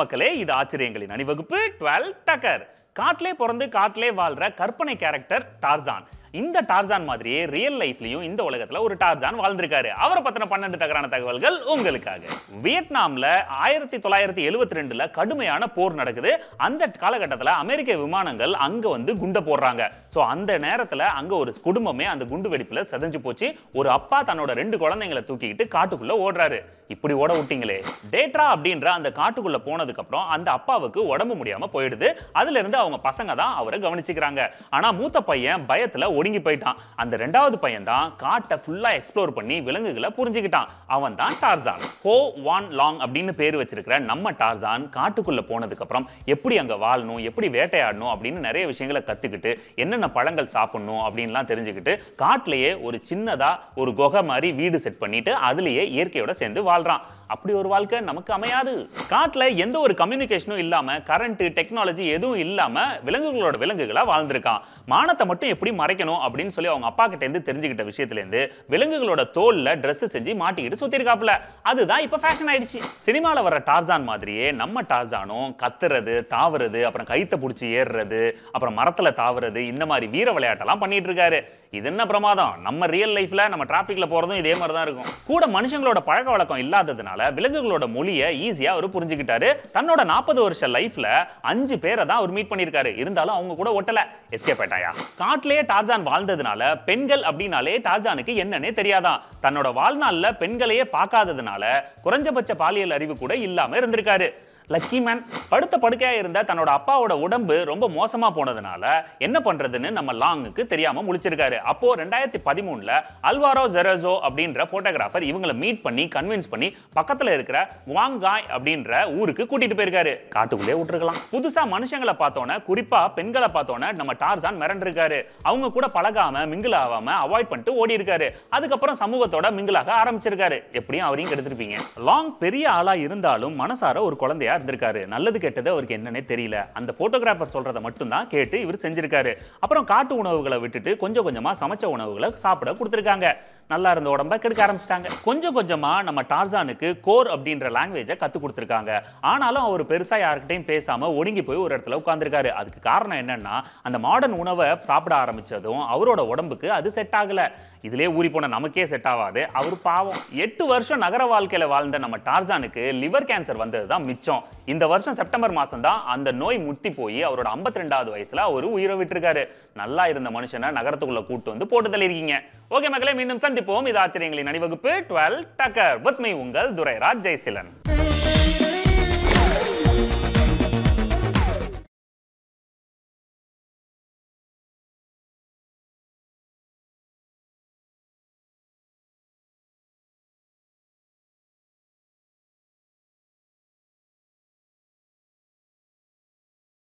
மக்களே இது ஆச்சரியங்களின் அணிவகுப்பு டுவெல் டக்கர் காட்டிலே பிறந்து காட்டிலே வாழ்ற கற்பனை கேரக்டர் டார்சான் இந்த டார்ஜான் மாதிரியே ரியல் லைஃப்லயும் இந்த உலகத்தில் ஒரு டார்ஜான் வாழ்ந்திருக்காரு அவரை பத்தின பன்னெண்டு தகரான தகவல்கள் உங்களுக்காக வியட்நாம்ல ஆயிரத்தி தொள்ளாயிரத்தி எழுபத்தி ரெண்டுல கடுமையான போர் நடக்குது அந்த காலகட்டத்தில் அமெரிக்க விமானங்கள் அங்க வந்து குண்டை போடுறாங்க ஸோ அந்த நேரத்தில் அங்க ஒரு குடும்பமே அந்த குண்டு வெடிப்புல செதஞ்சு போச்சு ஒரு அப்பா தன்னோட ரெண்டு குழந்தைங்களை தூக்கிக்கிட்டு காட்டுக்குள்ள ஓடுறாரு இப்படி ஓட விட்டீங்களே டேட்ரா அப்படின்ற அந்த காட்டுக்குள்ள போனதுக்கு அப்புறம் அந்த அப்பாவுக்கு உடம்பு முடியாம போயிடுது அதுல இருந்து அவங்க பசங்க தான் அவரை கவனிச்சுக்கிறாங்க ஆனா மூத்த பையன் பயத்துல ஒடுங்கி போயிட்டான் அந்த ரெண்டாவது பையன் தான் காட்டை ஃபுல்லாக எக்ஸ்ப்ளோர் பண்ணி விலங்குகளை புரிஞ்சுக்கிட்டான் அவன் தான் டார்ஜான் ஹோ வான் லாங் அப்படின்னு பேர் வச்சிருக்கிற நம்ம காட்டுக்குள்ள காட்டுக்குள்ளே போனதுக்கப்புறம் எப்படி அங்கே வாழணும் எப்படி வேட்டையாடணும் அப்படின்னு நிறைய விஷயங்களை கற்றுக்கிட்டு என்னென்ன பழங்கள் சாப்பிடணும் அப்படின்லாம் தெரிஞ்சுக்கிட்டு காட்டிலேயே ஒரு சின்னதாக ஒரு குகை மாதிரி வீடு செட் பண்ணிட்டு அதுலேயே இயற்கையோட சேர்ந்து வாழ்கிறான் அப்படி ஒரு வாழ்க்கை நமக்கு அமையாது காட்டில் எந்த ஒரு கம்யூனிகேஷனும் இல்லாமல் கரண்ட்டு டெக்னாலஜி எதுவும் இல்லாமல் விலங்குகளோட விலங்குகளாக வாழ்ந்திருக்கான் மானத்தை மட்டும் எப்படி மறைக்கணும் அப்படின்னு சொல்லி அவங்க அப்பா கிட்டேருந்து தெரிஞ்சுக்கிட்ட விஷயத்துலேருந்து விலங்குகளோட தோலில் ட்ரெஸ் செஞ்சு மாட்டிக்கிட்டு சுற்றிருக்காப்புல அதுதான் இப்போ ஃபேஷன் ஆயிடுச்சு சினிமாவில் வர டார்ஜான் மாதிரியே நம்ம டார்ஜானும் கத்துறது தாவுறது அப்புறம் கைத்தை பிடிச்சி ஏறுறது அப்புறம் மரத்தில் தாவுறது இந்த மாதிரி வீர விளையாட்டெல்லாம் பண்ணிட்டு இருக்காரு இது என்ன பிரமாதம் நம்ம ரியல் லைஃப்பில் நம்ம டிராஃபிக்கில் போகிறதும் இதே மாதிரி தான் இருக்கும் கூட மனுஷங்களோட பழக்க வழக்கம் இல்லாததுனால இருக்கிறதுனால விலங்குகளோட மொழியை ஈஸியா அவர் புரிஞ்சுக்கிட்டாரு தன்னோட நாற்பது வருஷ லைஃப்ல அஞ்சு பேரை தான் அவர் மீட் பண்ணியிருக்காரு இருந்தாலும் அவங்க கூட ஒட்டல எஸ்கேப் ஆயிட்டாயா காட்டிலேயே டார்ஜான் வாழ்ந்ததுனால பெண்கள் அப்படின்னாலே டார்ஜானுக்கு என்னன்னே தெரியாதான் தன்னோட வாழ்நாளில் பெண்களையே பார்க்காததுனால குறைஞ்சபட்ச பாலியல் அறிவு கூட இல்லாம இருந்திருக்காரு லக்கி படுத்த படுக்கையாக இருந்த தன்னோட அப்பாவோட உடம்பு ரொம்ப மோசமாக போனதுனால என்ன பண்ணுறதுன்னு நம்ம லாங்குக்கு தெரியாமல் முழிச்சிருக்காரு அப்போது ரெண்டாயிரத்தி பதிமூணில் அல்வாரோ ஜெரசோ அப்படின்ற ஃபோட்டோகிராஃபர் இவங்களை மீட் பண்ணி கன்வின்ஸ் பண்ணி பக்கத்தில் இருக்கிற வாங்காய் அப்படின்ற ஊருக்கு கூட்டிகிட்டு போயிருக்காரு காட்டுக்குள்ளே விட்டுருக்கலாம் புதுசாக மனுஷங்களை பார்த்தோன்னே குறிப்பாக பெண்களை பார்த்தோன்னே நம்ம டார்ஜான் மிரண்டிருக்காரு அவங்க கூட பழகாமல் மிங்கிள் ஆகாமல் அவாய்ட் பண்ணிட்டு ஓடி இருக்காரு அதுக்கப்புறம் சமூகத்தோட மிங்கிளாக ஆரம்பிச்சிருக்காரு எப்படியும் அவரையும் கெடுத்துருப்பீங்க லாங் பெரிய ஆளாக இருந்தாலும் மனசார ஒரு குழந்தையா ஃபோட்டோகிராஃபராக இருந்திருக்காரு நல்லது கெட்டது அவருக்கு என்னன்னே தெரியல அந்த ஃபோட்டோகிராஃபர் மட்டும் மட்டும்தான் கேட்டு இவர் செஞ்சிருக்காரு அப்புறம் காட்டு உணவுகளை விட்டுட்டு கொஞ்சம் கொஞ்சமாக சமைச்ச உணவுகளை சாப்பிட கொடுத்துருக்காங்க நல்லா இருந்த உடம்ப கெடுக்க ஆரம்பிச்சிட்டாங்க கொஞ்சம் கொஞ்சமாக நம்ம டார்சானுக்கு கோர் அப்படின்ற லாங்குவேஜை கத்து கொடுத்துருக்காங்க ஆனாலும் அவர் பெருசாக யாருக்கிட்டையும் பேசாமல் ஒடுங்கி போய் ஒரு இடத்துல உட்காந்துருக்காரு அதுக்கு காரணம் என்னன்னா அந்த மாடர்ன் உணவை சாப்பிட ஆரம்பித்ததும் அவரோட உடம்புக்கு அது செட் ஆகலை இதுலயே ஊறி போன நமக்கே செட் ஆகாது அவர் பாவம் எட்டு வருஷம் நகர வாழ்க்கையில் வாழ்ந்த நம்ம டார்சானுக்கு லிவர் கேன்சர் வந்தது தான் மிச்சம் இந்த வருஷம் செப்டம்பர் மாதம் தான் அந்த நோய் முத்தி போய் அவரோட ஐம்பத்தி ரெண்டாவது வயசில் அவர் உயிரை விட்டுருக்காரு நல்லா இருந்த மனுஷனை நகரத்துக்குள்ளே கூட்டு வந்து போட்டு தள்ளியிருக்கீங்க ஓகே மக்களே மீண்டும் சந்திப்போம் இது ஆச்சரியங்களின் அணிவகுப்பு டுவெல் டக்கர் வித் மீ உங்கள் துரைராஜ் ஜெய்சிலன்